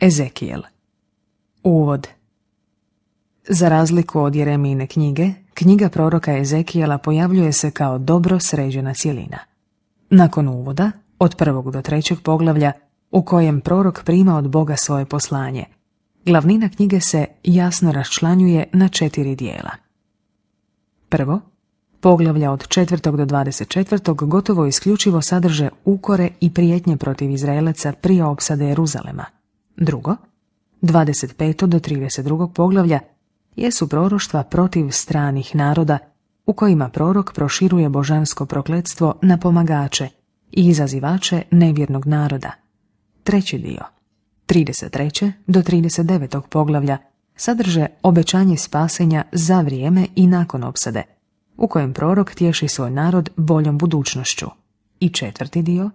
Ezekijel Uvod Za razliku od Jeremijine knjige, knjiga proroka Ezekijela pojavljuje se kao dobro sređena cjelina. Nakon uvoda, od prvog do trećeg poglavlja, u kojem prorok prima od Boga svoje poslanje, glavnina knjige se jasno raščlanjuje na četiri dijela. Prvo, poglavlja od 4. do 24. gotovo isključivo sadrže ukore i prijetnje protiv Izraelaca prije opsade Jeruzalema – Drugo, 25. do 32. poglavlja jesu proroštva protiv stranih naroda u kojima prorok proširuje božansko prokletstvo na pomagače i izazivače nevjernog naroda. Treći dio, 33. do 39. poglavlja, sadrže obećanje spasenja za vrijeme i nakon opsade, u kojem prorok tješi svoj narod boljom budućnošću. I četvrti dio,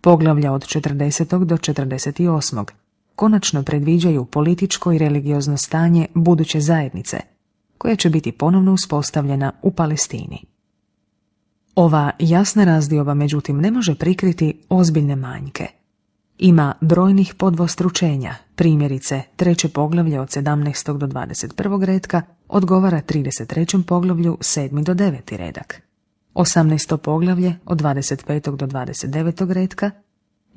poglavlja od 40. do 48 konačno predviđaju političko i religiozno stanje buduće zajednice, koja će biti ponovno uspostavljena u Palestini. Ova jasna razdioba međutim ne može prikriti ozbiljne manjke. Ima brojnih podvostručenja, primjerice treće poglavlje od 17. do 21. redka odgovara 33. poglavlju 7. do 9. redak. 18. poglavlje od 25. do 29. redka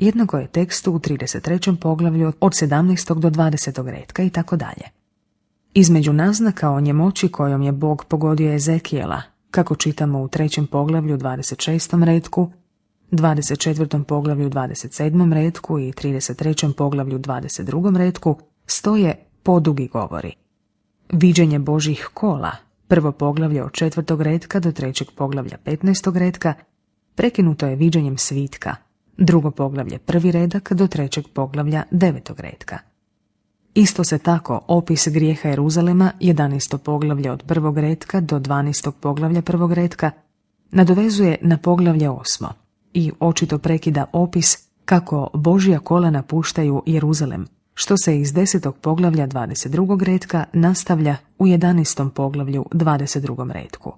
jednako je tekstu u 33. poglavlju od 17. do 20. redka i tako dalje. Između naznaka o njemoći kojom je Bog pogodio Ezekijela, kako čitamo u 3. poglavlju 26. redku, 24. poglavlju 27. redku i 33. poglavlju 22. redku, stoje podugi govori. Viđenje Božih kola, prvo poglavlje od 4. redka do 3. poglavlja 15. redka, prekinuto je viđenjem svitka – drugo poglavlje prvi redak do trećeg poglavlja devetog redka. Isto se tako opis grijeha Jeruzalema 11. poglavlje od prvog redka do 12. poglavlja prvog redka nadovezuje na poglavlje osmo i očito prekida opis kako Božja kola napuštaju Jeruzalem, što se iz 10. poglavlja 22. redka nastavlja u 11. poglavlju 22. redku.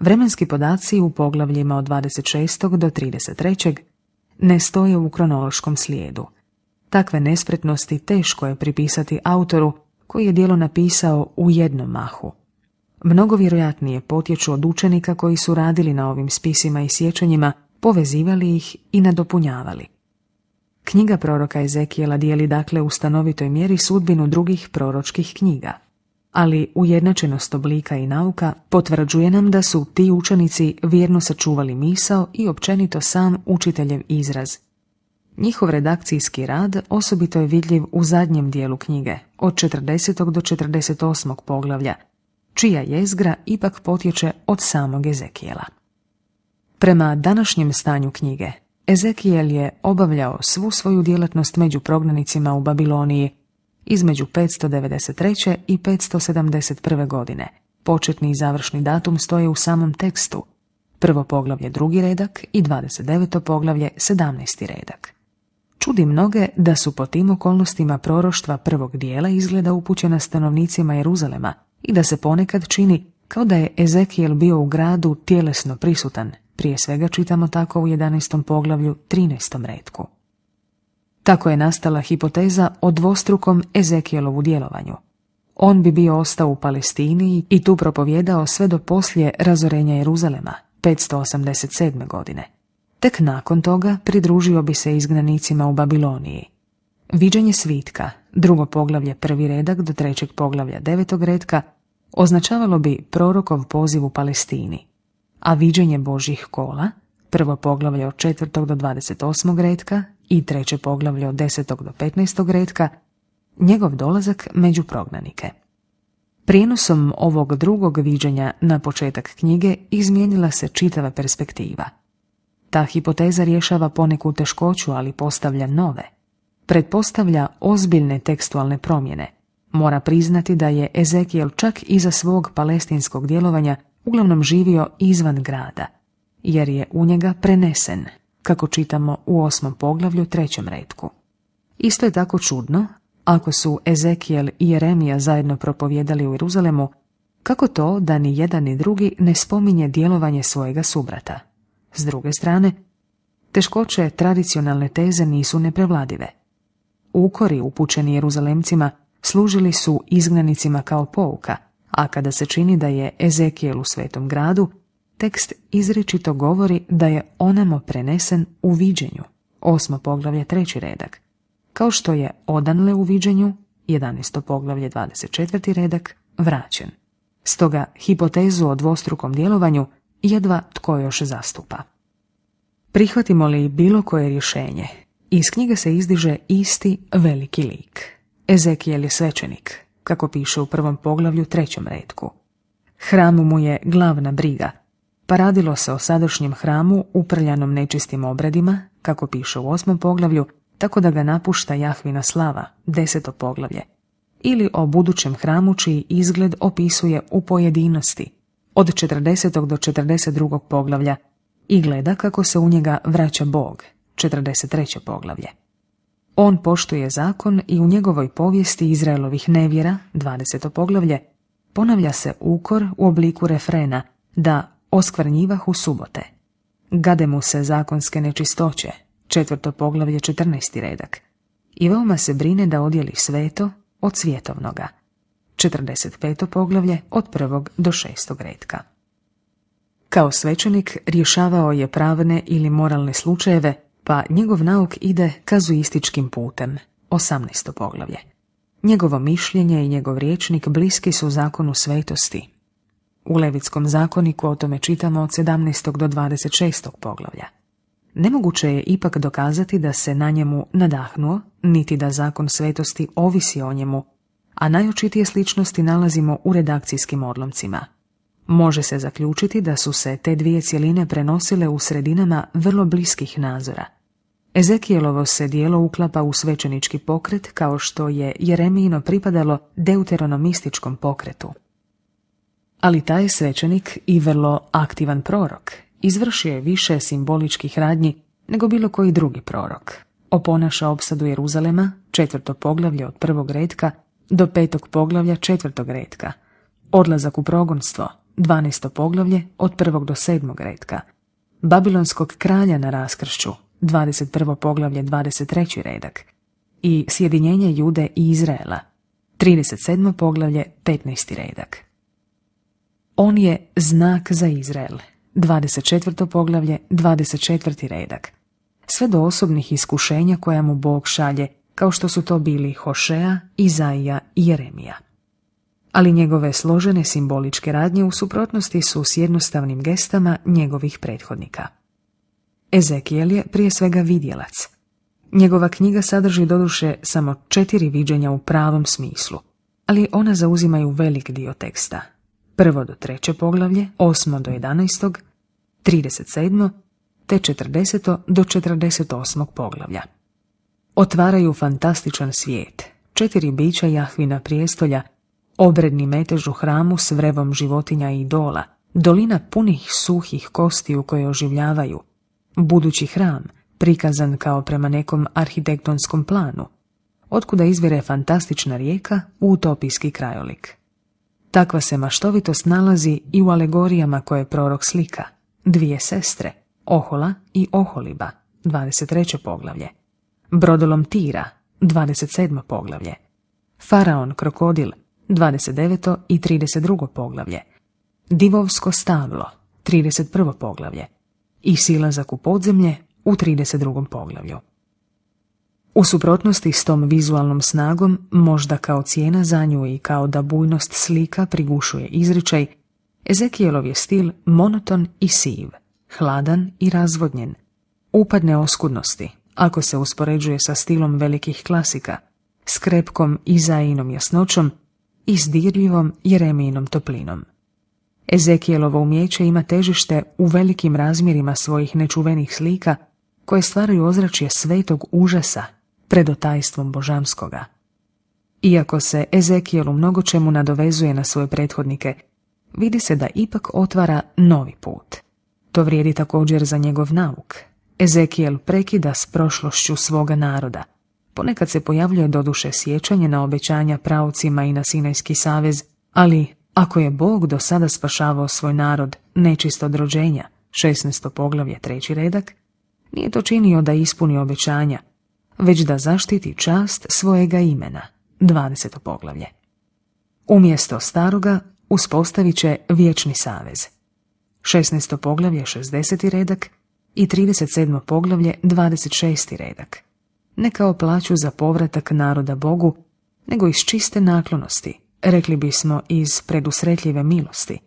Vremenski podaci u poglavljima od 26. do 33 ne stoje u kronološkom slijedu. Takve nespretnosti teško je pripisati autoru koji je dijelo napisao u jednom mahu. Mnogo vjerojatnije potječu od učenika koji su radili na ovim spisima i sjećanjima, povezivali ih i nadopunjavali. Knjiga proroka Ezekijela dijeli dakle u stanovitoj mjeri sudbinu drugih proročkih knjiga ali ujednačenost oblika i nauka potvrđuje nam da su ti učenici vjerno sačuvali misao i općenito sam učiteljev izraz. Njihov redakcijski rad osobito je vidljiv u zadnjem dijelu knjige, od 40. do 48. poglavlja, čija jezgra ipak potječe od samog Ezekijela. Prema današnjem stanju knjige, Ezekijel je obavljao svu svoju djelatnost među prognanicima u Babiloniji između 593. i 571. godine. Početni i završni datum stoje u samom tekstu. Prvo poglavlje drugi redak i 29. poglavlje 17. redak. Čudi mnoge da su po tim okolnostima proroštva prvog dijela izgleda upućena stanovnicima Jeruzalema i da se ponekad čini kao da je Ezekijel bio u gradu tjelesno prisutan, prije svega čitamo tako u 11. poglavlju 13. redku. Tako je nastala hipoteza o dvostrukom Ezekijelovu djelovanju. On bi bio ostao u Palestini i tu propovjedao sve do poslije razorenja Jeruzalema, 587. godine. Tek nakon toga pridružio bi se izgnanicima u Babiloniji. Viđenje svitka, drugo poglavlje prvi redak do trećeg poglavlja devetog redka, označavalo bi prorokov poziv u Palestini, a viđenje Božjih kola, prvo poglavlje od četvrtog do 28. redka i treće poglavlje od 10. do 15. redka, njegov dolazak među prognanike. Prijenosom ovog drugog viđenja na početak knjige izmijenila se čitava perspektiva. Ta hipoteza rješava poneku teškoću, ali postavlja nove. Pretpostavlja ozbiljne tekstualne promjene. Mora priznati da je Ezekiel čak iza svog palestinskog djelovanja uglavnom živio izvan grada, jer je u njega prenesen kako čitamo u osmom poglavlju trećem redku. Isto je tako čudno, ako su Ezekijel i Jeremija zajedno propovjedali u Jeruzalemu, kako to da ni jedan ni drugi ne spominje djelovanje svojega subrata? S druge strane, teškoće tradicionalne teze nisu neprevladive. Ukori upućeni Jeruzalemcima služili su izgnanicima kao pouka, a kada se čini da je Ezekijel u svetom gradu, tekst izričito govori da je onamo prenesen u viđenju, osmo poglavlje treći redak, kao što je odanle u viđenju, 11. poglavlje 24. redak, vraćen. Stoga hipotezu o dvostrukom djelovanju jedva tko još zastupa. Prihvatimo li bilo koje rješenje, iz knjige se izdiže isti veliki lik. Ezekijel je svećenik, kako piše u prvom poglavlju trećem redku. Hramu mu je glavna briga – pa radilo se o sadašnjem hramu uprljanom nečistim obredima, kako piše u osmom poglavlju, tako da ga napušta Jahvina slava, deseto poglavlje, ili o budućem hramu čiji izgled opisuje u pojedinosti, od 40. do 42. poglavlja, i gleda kako se u njega vraća Bog, 43. poglavlje. On poštuje zakon i u njegovoj povijesti Izraelovih nevjera, 20. poglavlje, ponavlja se ukor u obliku refrena da u subote. Gade mu se zakonske nečistoće, četvrto poglavlje 14. redak. I veoma se brine da odjeli sveto od svjetovnoga. 45. poglavlje od prvog do šestog redka. Kao svećenik rješavao je pravne ili moralne slučajeve, pa njegov nauk ide kazuističkim putem, 18. poglavlje. Njegovo mišljenje i njegov riječnik bliski su zakonu svetosti, u Levitskom zakoniku o tome čitamo od 17. do 26. poglavlja. Nemoguće je ipak dokazati da se na njemu nadahnuo, niti da zakon svetosti ovisi o njemu, a najočitije sličnosti nalazimo u redakcijskim odlomcima. Može se zaključiti da su se te dvije cjeline prenosile u sredinama vrlo bliskih nazora. Ezekijelovo se dijelo uklapa u svečenički pokret kao što je Jeremijino pripadalo deuteronomističkom pokretu ali taj svećenik i vrlo aktivan prorok izvršio je više simboličkih radnji nego bilo koji drugi prorok. Oponaša opsadu Jeruzalema, četvrto poglavlje od prvog redka, do petog poglavlja četvrtog redka, odlazak u progonstvo, dvanesto poglavlje od prvog do sedmog redka, Babilonskog kralja na raskršću, 21. poglavlje 23. redak, i sjedinjenje Jude i Izraela, 37. poglavlje 15. redak. On je znak za Izrael. 24. poglavlje, 24. redak. Sve do osobnih iskušenja koja mu Bog šalje, kao što su to bili Hošea, Izaija i Jeremija. Ali njegove složene simboličke radnje u suprotnosti su s jednostavnim gestama njegovih prethodnika. Ezekijel je prije svega vidjelac. Njegova knjiga sadrži doduše samo četiri viđenja u pravom smislu, ali ona zauzimaju velik dio teksta, prvo do treće poglavlje, osmo do jedanaestog, 37. te 40. do 48. poglavlja. Otvaraju fantastičan svijet, četiri bića jahvina prijestolja, obredni metež u hramu s vrevom životinja i idola, dolina punih suhih u koje oživljavaju, budući hram, prikazan kao prema nekom arhitektonskom planu, otkuda izvire fantastična rijeka u utopijski krajolik. Takva se maštovitost nalazi i u alegorijama koje prorok slika. Dvije sestre, Ohola i Oholiba, 23. poglavlje. Brodolom Tira, 27. poglavlje. Faraon Krokodil, 29. i 32. poglavlje. Divovsko stablo, 31. poglavlje. I silazak u podzemlje u 32. poglavlju. U suprotnosti s tom vizualnom snagom, možda kao cijena za nju i kao da bujnost slika prigušuje izričaj, Ezekijelov je stil monoton i siv, hladan i razvodnjen. Upadne oskudnosti, ako se uspoređuje sa stilom velikih klasika, skrepkom krepkom i zajinom jasnoćom i s dirljivom jeremijinom toplinom. Ezekijelovo umjeće ima težište u velikim razmjerima svojih nečuvenih slika koje stvaraju ozračje svetog užasa predotajstvom božanskoga. Iako se Ezekijel u mnogo čemu nadovezuje na svoje prethodnike, vidi se da ipak otvara novi put. To vrijedi također za njegov nauk. Ezekijel prekida s prošlošću svoga naroda. Ponekad se pojavljuje doduše sjećanje na obećanja pravcima i na Sinajski savez, ali ako je Bog do sada spašavao svoj narod nečisto od rođenja, 16. poglavlje, treći redak, nije to činio da ispuni obećanja, već da zaštiti čast svojega imena, 20. poglavlje. Umjesto staroga uspostavit će vječni savez. 16. poglavlje 60. redak i 37. poglavlje 26. redak. Ne kao plaću za povratak naroda Bogu, nego iz čiste naklonosti, rekli bismo iz predusretljive milosti,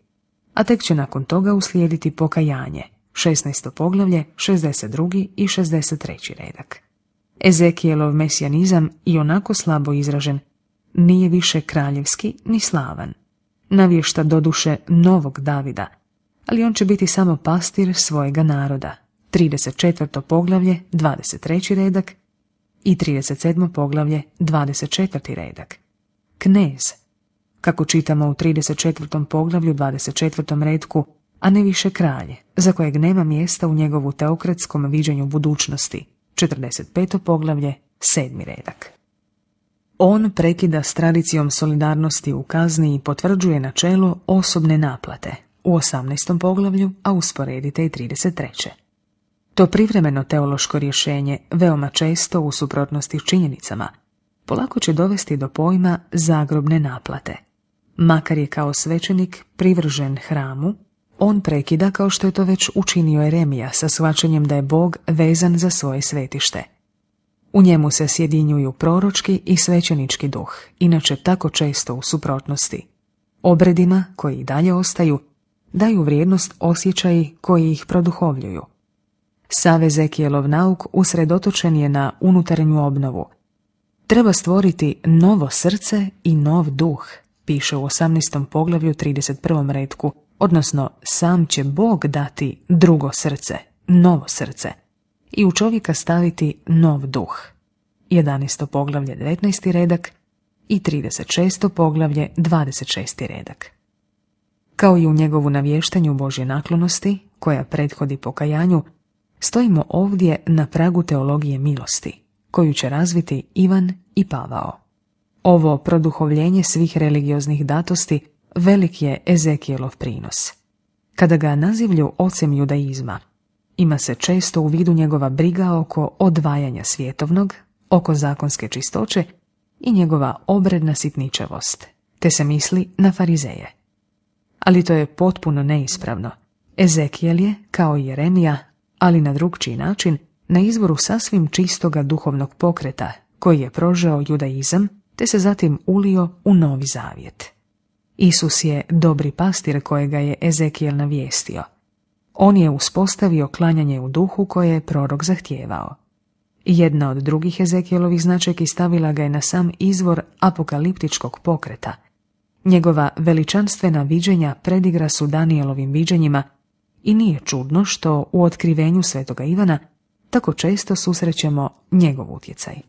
a tek će nakon toga uslijediti pokajanje, 16. poglavlje, 62. i 63. redak. Ezekijelov mesijanizam, i onako slabo izražen, nije više kraljevski ni slavan. Navješta doduše novog Davida, ali on će biti samo pastir svojega naroda. 34. poglavlje, 23. redak i 37. poglavlje, 24. redak. Knez, kako čitamo u 34. poglavlju, 24. redku, a ne više kralje, za kojeg nema mjesta u njegovu teokratskom viđenju budućnosti – 45. poglavlje, sedmi redak. On prekida s tradicijom solidarnosti u kazni i potvrđuje načelo osobne naplate u 18. poglavlju, a usporedite i 33. To privremeno teološko rješenje, veoma često u suprotnosti s činjenicama, polako će dovesti do pojma zagrobne naplate. Makar je kao svećenik privržen hramu, on prekida kao što je to već učinio Eremija sa svačenjem da je Bog vezan za svoje svetište. U njemu se sjedinjuju proročki i svećenički duh, inače tako često u suprotnosti. Obredima, koji i dalje ostaju, daju vrijednost osjećaji koji ih produhovljuju. Savez Zekijelov nauk usredotočen je na unutarnju obnovu. Treba stvoriti novo srce i nov duh, piše u 18. poglavlju 31. redku odnosno sam će Bog dati drugo srce, novo srce i u čovjeka staviti nov duh. 11. poglavlje 19. redak i 36. poglavlje 26. redak. Kao i u njegovu navještanju Božje naklonosti, koja prethodi pokajanju, stojimo ovdje na pragu teologije milosti, koju će razviti Ivan i Pavao. Ovo produhovljenje svih religioznih datosti velik je Ezekijelov prinos. Kada ga nazivlju ocem judaizma, ima se često u vidu njegova briga oko odvajanja svjetovnog, oko zakonske čistoće i njegova obredna sitničavost, te se misli na farizeje. Ali to je potpuno neispravno. Ezekijel je, kao i Jeremija, ali na drugčiji način, na izvoru sasvim čistoga duhovnog pokreta koji je prožao judaizam te se zatim ulio u novi zavjet. Isus je dobri pastir kojega je Ezekijel navijestio. On je uspostavio klanjanje u duhu koje je prorok zahtijevao. Jedna od drugih Ezekijelovih značajki stavila ga je na sam izvor apokaliptičkog pokreta. Njegova veličanstvena viđenja predigra su Danielovim viđenjima i nije čudno što u otkrivenju svetoga Ivana tako često susrećemo njegov utjecaj.